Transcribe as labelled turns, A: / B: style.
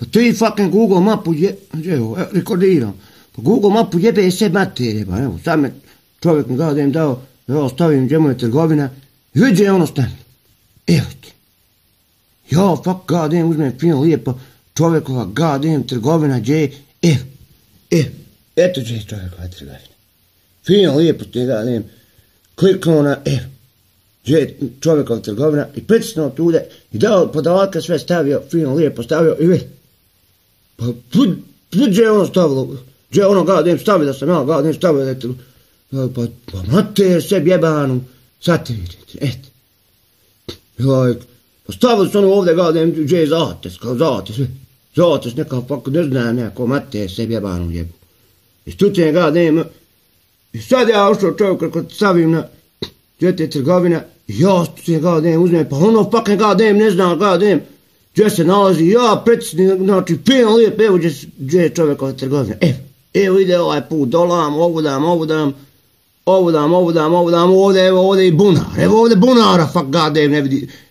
A: Pa ti fucking Google mapu je... Evo, rekordiram. Pa Google mapu jebe se materije, pa evo, sam je čovjek mi dao da im dao, evo, stavim gdje mu je trgovina, i uđe ono stan. Evo ti. Ja, fuck, god damn, uzmem fino lijepo čovjekova, god damn, trgovina, gdje je, evo, evo,
B: eto gdje je čovjekova trgovina.
A: Fino lijepo ti, god damn, kliknuo na, evo, gdje je čovjekova trgovina, i pritisnuo tude, i dao podavaka sve stavio, fino lijepo stavio, i vidi, Pa, gdje je ono stavilo? Gdje je ono gadim stavio da sam ja gadim stavio da ti... Pa, pa mate je sebi jebanu. Sad te vidite, et. Like, pa stavili su ono ovdje gadim gdje je zates, kao zates. Zates neka, fuck pa ne zna neko, mate je sebi jebanu jebu. I stucen je gadim... I sad ja ušao čovjek kako stavim na gdje te trgovina. I ja stucen je gadim uzmem, pa ono fuck fucking gadim, ne znam gadim gdje se nalazi, ja predsjedni, znači, fin, lijep, evo gdje, gdje je čovjek od trgovine, e, evo ide ovaj put, dolam, ovu dam, ovu dam, ovu dam, ovu dam, ovu dam, ovdje, evo, ovdje i bunar, evo ovdje bunara, fuck god ne vidi,